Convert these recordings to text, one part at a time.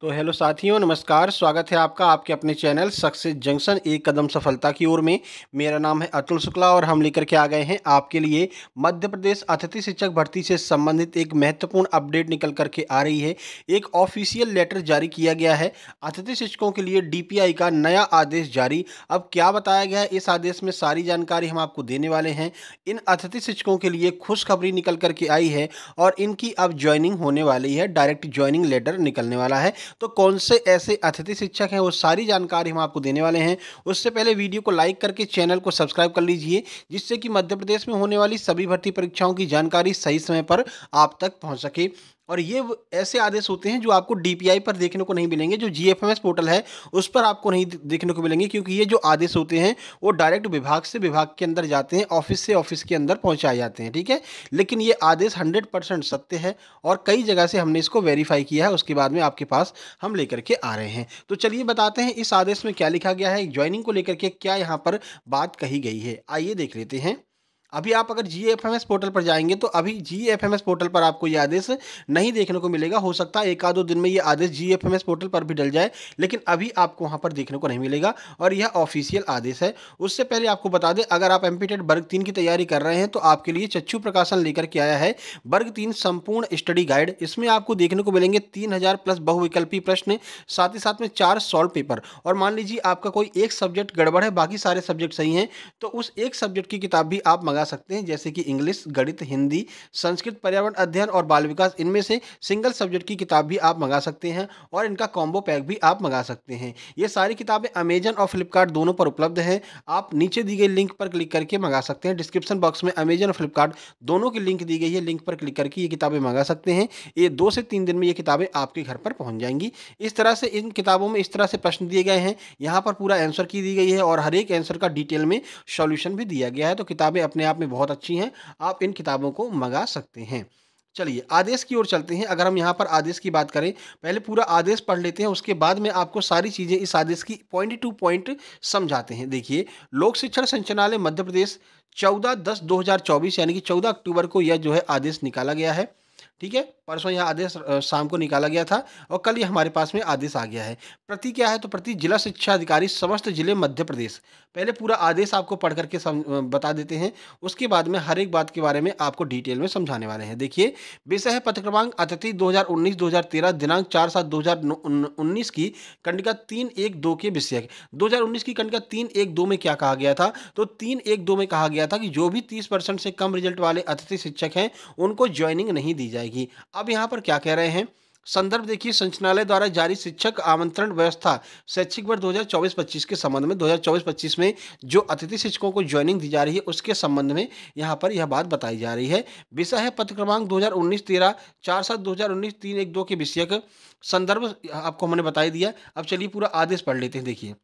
तो हेलो साथियों नमस्कार स्वागत है आपका आपके अपने चैनल सक्सेस जंक्शन एक कदम सफलता की ओर में मेरा नाम है अतुल शुक्ला और हम लेकर के आ गए हैं आपके लिए मध्य प्रदेश अतिथि शिक्षक भर्ती से संबंधित एक महत्वपूर्ण अपडेट निकल कर के आ रही है एक ऑफिशियल लेटर जारी किया गया है अतिथि शिक्षकों के लिए डी का नया आदेश जारी अब क्या बताया गया है इस आदेश में सारी जानकारी हम आपको देने वाले हैं इन अतिथि शिक्षकों के लिए खुशखबरी निकल करके आई है और इनकी अब ज्वाइनिंग होने वाली है डायरेक्ट ज्वाइनिंग लेटर निकलने वाला है तो कौन से ऐसे अतिथि शिक्षक हैं वो सारी जानकारी हम आपको देने वाले हैं उससे पहले वीडियो को लाइक करके चैनल को सब्सक्राइब कर लीजिए जिससे कि मध्य प्रदेश में होने वाली सभी भर्ती परीक्षाओं की जानकारी सही समय पर आप तक पहुँच सके और ये ऐसे आदेश होते हैं जो आपको डीपीआई पर देखने को नहीं मिलेंगे जो जीएफएमएस पोर्टल है उस पर आपको नहीं देखने को मिलेंगे क्योंकि ये जो आदेश होते हैं वो डायरेक्ट विभाग से विभाग के अंदर जाते हैं ऑफिस से ऑफिस के अंदर पहुंचाए जाते हैं ठीक है लेकिन ये आदेश हंड्रेड परसेंट सत्य है और कई जगह से हमने इसको वेरीफाई किया है उसके बाद में आपके पास हम लेकर के आ रहे हैं तो चलिए बताते हैं इस आदेश में क्या लिखा गया है ज्वाइनिंग को लेकर के क्या यहाँ पर बात कही गई है आइए देख लेते हैं अभी आप अगर G F M S portal पर जाएंगे तो अभी G F M S portal पर आपको ये आदेश नहीं देखने को मिलेगा हो सकता है एक आध दो दिन में ये आदेश G F M S portal पर भी डल जाए लेकिन अभी आपको वहाँ पर देखने को नहीं मिलेगा और यह ऑफिशियल आदेश है उससे पहले आपको बता दें अगर आप एम वर्ग तीन की तैयारी कर रहे हैं तो आपके लिए चच्छु प्रकाशन लेकर के आया है वर्ग तीन संपूर्ण स्टडी गाइड इसमें आपको देखने को मिलेंगे तीन हज़ार प्लस बहुविकल्पी प्रश्न साथ ही साथ में चार सॉल्व पेपर और मान लीजिए आपका कोई एक सब्जेक्ट गड़बड़ है बाकी सारे सब्जेक्ट सही हैं तो उस एक सब्जेक्ट की किताब भी आप मंगा लगा सकते हैं जैसे कि इंग्लिश गणित हिंदी संस्कृत पर्यावरण अध्ययन और बाल विकास इनमें से सिंगल सब्जेक्ट की किताब भी आप मंगा सकते हैं और इनका कॉम्बो पैक भी आप मंगा सकते हैं ये सारी किताबें अमेजन और फ्लिपकार्ट दोनों पर उपलब्ध हैं आप नीचे दी गई लिंक पर क्लिक करके मंगा सकते हैं डिस्क्रिप्शन बॉक्स में अमेजन और फ्लिपकार्ट दोनों की लिंक दी गई है लिंक पर क्लिक करके ये किताबें मंगा सकते हैं ये दो से तीन दिन में ये किताबें आपके घर पर पहुँच जाएंगी इस तरह से इन किताबों में इस तरह से प्रश्न दिए गए हैं यहाँ पर पूरा आंसर की दी गई है और हर एक आंसर का डिटेल में सॉल्यूशन भी दिया गया है तो किताबें अपने आप में बहुत अच्छी हैं आप इन किताबों को मंगा सकते हैं चलिए आदेश की ओर चलते हैं अगर हम यहाँ पर आदेश की बात करें पहले पूरा आदेश पढ़ लेते हैं उसके बाद में आपको सारी चीज़ें इस आदेश की पॉइंट टू पॉइंट समझाते हैं देखिए लोक शिक्षण संचालय मध्य प्रदेश चौदह दस दो हज़ार चौबीस यानी कि चौदह अक्टूबर को यह जो है आदेश निकाला गया है ठीक है परसों यह आदेश शाम को निकाला गया था और कल ये हमारे पास में आदेश आ गया है प्रति क्या है तो प्रति जिला शिक्षा अधिकारी समस्त जिले मध्य प्रदेश पहले पूरा आदेश आपको पढ़ करके सम, बता देते हैं उसके बाद में हर एक बात के बारे में आपको डिटेल में समझाने वाले हैं देखिए विषय है पत्र क्रमांक अतिथि दो हजार दिनांक चार सात दो की कंडिका तीन एक दो के विषय दो की कंडिका तीन एक दो में क्या कहा गया था तो तीन एक दो में कहा गया था कि जो भी तीस से कम रिजल्ट वाले अतिथि शिक्षक हैं उनको ज्वाइनिंग नहीं दी जाएगी अब यहाँ पर क्या कह रहे हैं संदर्भ देखिए संचालय द्वारा जारी शिक्षक आमंत्रण व्यवस्था शैक्षिक वर्ष 2024-25 के संबंध में 2024-25 में जो अतिथि शिक्षकों को ज्वाइनिंग दी जा रही है उसके संबंध में यहाँ पर यह बात बताई जा रही है विषय है पत्र क्रमांक 2019-13 चार सात दो हजार उन्नीस तीन एक दो के विषयक संदर्भ आपको हमने बताई दिया अब चलिए पूरा आदेश पढ़ लेते हैं देखिए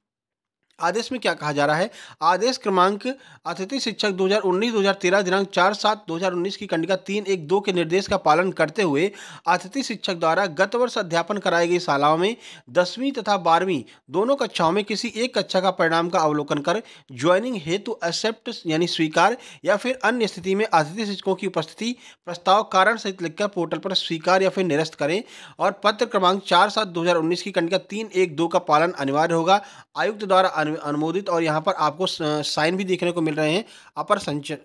आदेश में क्या कहा जा रहा है आदेश क्रमांक अतिथि शिक्षक 2019-2013 दिनांक चार सात 2019 की कंडिका तीन एक दो के निर्देश का पालन करते हुए अतिथि शिक्षक द्वारा गत वर्ष अध्यापन कराई गई शालाओं में दसवीं तथा बारहवीं दोनों कक्षाओं में किसी एक कक्षा का परिणाम का अवलोकन कर ज्वाइनिंग हेतु एक्सेप्ट यानी स्वीकार या फिर अन्य स्थिति में अतिथि शिक्षकों की उपस्थिति प्रस्ताव कारण सहित लिखकर पोर्टल पर स्वीकार या फिर निरस्त करें और पत्र क्रमांक चार सात दो की कंडिका तीन एक दो का पालन अनिवार्य होगा आयुक्त द्वारा अनुमोदित और यहाँ पर आपको साइन भी देखने को मिल रहे हैं अपर संचय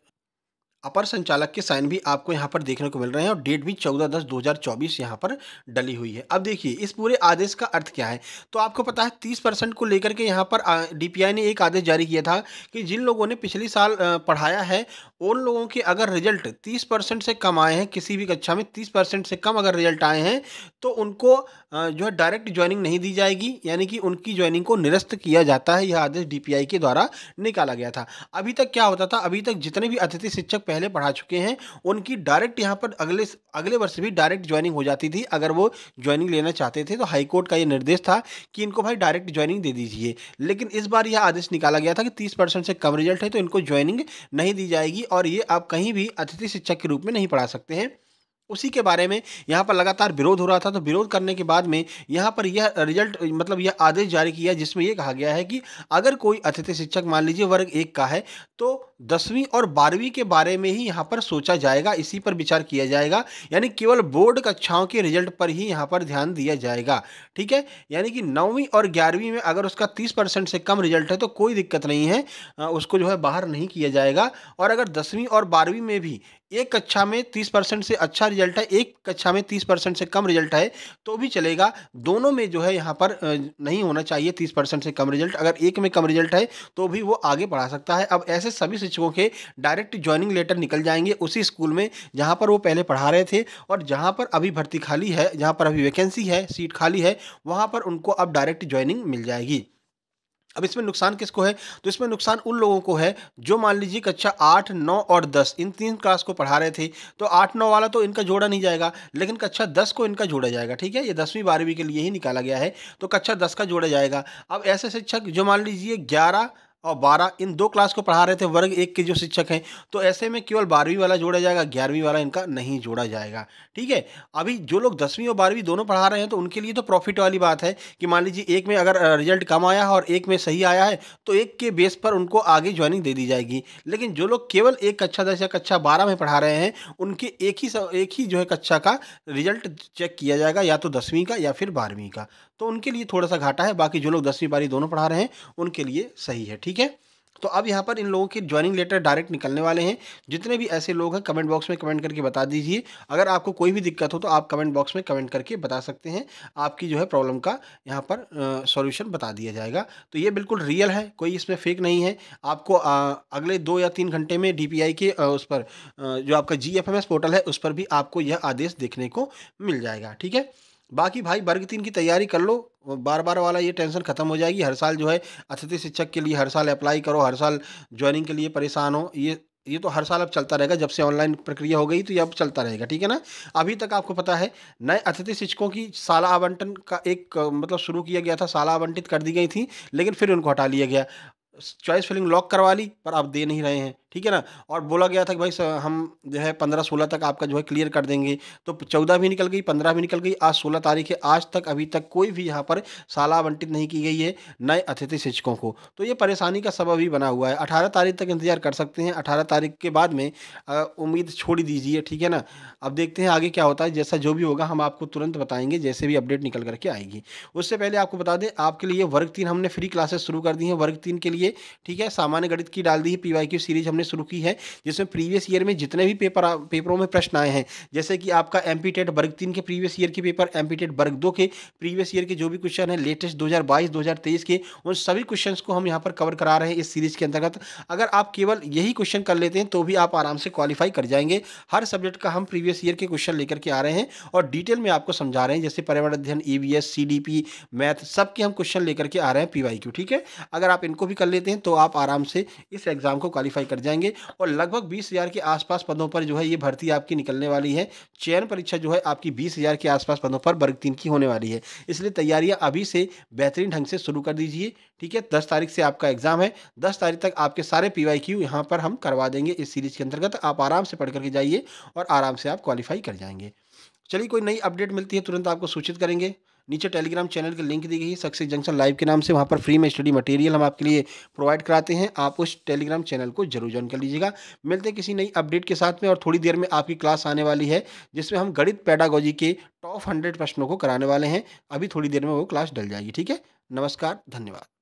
अपर संचालक के साइन भी आपको यहाँ पर देखने को मिल रहे हैं और डेट भी 14 दस 2024 यहाँ पर डली हुई है अब देखिए इस पूरे आदेश का अर्थ क्या है तो आपको पता है 30 परसेंट को लेकर के यहाँ पर डीपीआई ने एक आदेश जारी किया था कि जिन लोगों ने पिछले साल पढ़ाया है उन लोगों के अगर रिजल्ट तीस से कम आए हैं किसी भी कक्षा में तीस से कम अगर रिजल्ट आए हैं तो उनको जो है डायरेक्ट ज्वाइनिंग नहीं दी जाएगी यानी कि उनकी ज्वाइनिंग को निरस्त किया जाता है यह आदेश डी के द्वारा निकाला गया था अभी तक क्या होता था अभी तक जितने भी अतिथि शिक्षक पहले पढ़ा चुके हैं उनकी डायरेक्ट यहाँ पर अगले अगले वर्ष भी डायरेक्ट ज्वाइनिंग हो जाती थी अगर वो ज्वाइनिंग लेना चाहते थे तो हाईकोर्ट का ये निर्देश था कि इनको भाई डायरेक्ट ज्वाइनिंग दे दीजिए लेकिन इस बार यह आदेश निकाला गया था कि तीस परसेंट से कम रिजल्ट है तो इनको ज्वाइनिंग नहीं दी जाएगी और ये आप कहीं भी अतिथि शिक्षक के रूप में नहीं पढ़ा सकते हैं उसी के बारे में यहाँ पर लगातार विरोध हो रहा था तो विरोध करने के बाद में यहाँ पर यह रिजल्ट मतलब यह आदेश जारी किया जिसमें यह कहा गया है कि अगर कोई अतिथि शिक्षक मान लीजिए वर्ग एक का है तो दसवीं और बारहवीं के बारे में ही यहाँ पर सोचा जाएगा इसी पर विचार किया जाएगा यानी केवल बोर्ड कक्षाओं के रिजल्ट पर ही यहाँ पर ध्यान दिया जाएगा ठीक है यानी कि नौवीं और ग्यारहवीं में अगर उसका तीस परसेंट से कम रिजल्ट है तो कोई दिक्कत नहीं है उसको जो है बाहर नहीं किया जाएगा और अगर दसवीं और बारहवीं में भी एक कक्षा में तीस परसेंट से अच्छा रिजल्ट है एक कक्षा में तीस परसेंट से कम रिजल्ट है तो भी चलेगा दोनों में जो है यहाँ पर नहीं होना चाहिए तीस परसेंट से कम रिजल्ट अगर एक में कम रिजल्ट है तो भी वो आगे बढ़ा सकता है अब ऐसे सभी शिक्षकों के डायरेक्ट ज्वाइनिंग लेटर निकल जाएंगे उसी स्कूल में जहाँ पर वो पहले पढ़ा रहे थे और जहाँ पर अभी भर्ती खाली है जहाँ पर अभी वैकेंसी है सीट खाली है वहाँ पर उनको अब डायरेक्ट ज्वाइनिंग मिल जाएगी अब इसमें नुकसान किसको है तो इसमें नुकसान उन लोगों को है जो मान लीजिए कक्षा अच्छा आठ नौ और दस इन तीन क्लास को पढ़ा रहे थे तो आठ नौ वाला तो इनका जोड़ा नहीं जाएगा लेकिन कक्षा अच्छा दस को इनका जोड़ा जाएगा ठीक है ये दसवीं बारहवीं के लिए ही निकाला गया है तो कक्षा अच्छा दस का जोड़ा जाएगा अब ऐसे शिक्षक जो मान लीजिए ग्यारह और बारह इन दो क्लास को पढ़ा रहे थे वर्ग एक के जो शिक्षक हैं तो ऐसे में केवल बारहवीं वाला जोड़ा जाएगा ग्यारहवीं वाला इनका नहीं जोड़ा जाएगा ठीक है अभी जो लोग दसवीं और बारहवीं दोनों पढ़ा रहे हैं तो उनके लिए तो प्रॉफिट वाली बात है कि मान लीजिए एक में अगर रिजल्ट कम आया है और एक में सही आया है तो एक के बेस पर उनको आगे ज्वाइनिंग दे दी जाएगी लेकिन जो लोग केवल एक कक्षा दस या कक्षा बारह में पढ़ा रहे हैं उनके एक ही एक ही जो है कक्षा का रिजल्ट चेक किया जाएगा या तो दसवीं का या फिर बारहवीं का तो उनके लिए थोड़ा सा घाटा है बाकी जो लोग दसवीं बारी दोनों पढ़ा रहे हैं उनके लिए सही है ठीक है तो अब यहाँ पर इन लोगों के ज्वाइनिंग लेटर डायरेक्ट निकलने वाले हैं जितने भी ऐसे लोग हैं कमेंट बॉक्स में कमेंट करके बता दीजिए अगर आपको कोई भी दिक्कत हो तो आप कमेंट बॉक्स में कमेंट करके बता सकते हैं आपकी जो है प्रॉब्लम का यहाँ पर सॉल्यूशन बता दिया जाएगा तो ये बिल्कुल रियल है कोई इसमें फेक नहीं है आपको आ, अगले दो या तीन घंटे में डी के आ, उस पर आ, जो आपका जी पोर्टल है उस पर भी आपको यह आदेश देखने को मिल जाएगा ठीक है बाकी भाई वर्ग तीन की तैयारी कर लो बार बार वाला ये टेंशन ख़त्म हो जाएगी हर साल जो है अतिथि शिक्षक के लिए हर साल अप्लाई करो हर साल ज्वाइनिंग के लिए परेशान हो ये ये तो हर साल अब चलता रहेगा जब से ऑनलाइन प्रक्रिया हो गई तो ये अब चलता रहेगा ठीक है ना अभी तक आपको पता है नए अतिथि शिक्षकों की शाला आवंटन का एक मतलब शुरू किया गया था साला आवंटित कर दी गई थी लेकिन फिर उनको हटा लिया गया चॉइस फिलिंग लॉक करवा ली पर आप दे नहीं रहे हैं ठीक है ना और बोला गया था कि भाई हम जो है पंद्रह सोलह तक आपका जो है क्लियर कर देंगे तो चौदह भी निकल गई पंद्रह भी निकल गई आज सोलह तारीख है आज तक अभी तक कोई भी यहाँ पर शाला आवंटित नहीं की गई है नए अतिथि शिक्षकों को तो ये परेशानी का सबब ही बना हुआ है अठारह तारीख तक इंतजार कर सकते हैं अठारह तारीख के बाद में उम्मीद छोड़ दीजिए ठीक है ना अब देखते हैं आगे क्या होता है जैसा जो भी होगा हम आपको तुरंत बताएंगे जैसे भी अपडेट निकल करके आएगी उससे पहले आपको बता दें आपके लिए वर्ग तीन हमने फ्री क्लासेस शुरू कर दी हैं वर्ग तीन के लिए ठीक है सामान्य गणित की डाल दी है पी सीरीज हमने हमने शुरू की है जिसमें प्रीवियस ईयर में जितने भी पेपर पेपरों में प्रश्न आए हैं जैसे कि आपका एम पी टेट वर्ग तीन के प्रीवियस ईयर के पेपर एम पी टेट वर्ग दो के प्रीवियस ईयर के जो भी क्वेश्चन है लेटेस्ट दो हज़ार बाईस दो हज़ार तेईस के उन सभी क्वेश्चन को हम यहाँ पर कवर करा रहे हैं इस सीरीज़ के अंतर्गत अगर आप केवल यही क्वेश्चन कर लेते हैं तो भी आप आराम से क्वालिफाई कर जाएंगे हर सब्जेक्ट का हम प्रीवियस ईयर के क्वेश्चन लेकर के आ रहे हैं और डिटेल में आपको समझा रहे हैं जैसे पर्यावरण अध्ययन E V S C D P math सबके हम क्वेश्चन लेकर के आ रहे हैं पी वाई क्यू ठीक है अगर आप इनको भी कर लेते हैं तो आप आराम से इस एग्ज़ाम को क्वालिफाई कर जाए जाएंगे और लगभग बीस हज़ार के आसपास पदों पर जो है ये भर्ती आपकी निकलने वाली है चयन परीक्षा जो है आपकी बीस हज़ार के आसपास पदों पर वर्ग तीन की होने वाली है इसलिए तैयारियाँ अभी से बेहतरीन ढंग से शुरू कर दीजिए ठीक है दस तारीख से आपका एग्ज़ाम है दस तारीख तक आपके सारे पी वाई क्यू यहाँ पर हम करवा देंगे इस सीरीज़ के अंतर्गत आप आराम से पढ़ करके जाइए और आराम से आप क्वालिफाई कर जाएंगे चलिए कोई नई अपडेट मिलती है तुरंत आपको सूचित करेंगे नीचे टेलीग्राम चैनल की लिंक दी गई है सक्सेस जंक्शन लाइव के नाम से वहाँ पर फ्री में स्टडी मटेरियल हम आपके लिए प्रोवाइड कराते हैं आप उस टेलीग्राम चैनल को जरूर ज्वाइन कर लीजिएगा मिलते हैं किसी नई अपडेट के साथ में और थोड़ी देर में आपकी क्लास आने वाली है जिसमें हम गणित पैडागोजी के टॉप हंड्रेड प्रश्नों को कराने वाले हैं अभी थोड़ी देर में वो क्लास डल जाएगी ठीक है नमस्कार धन्यवाद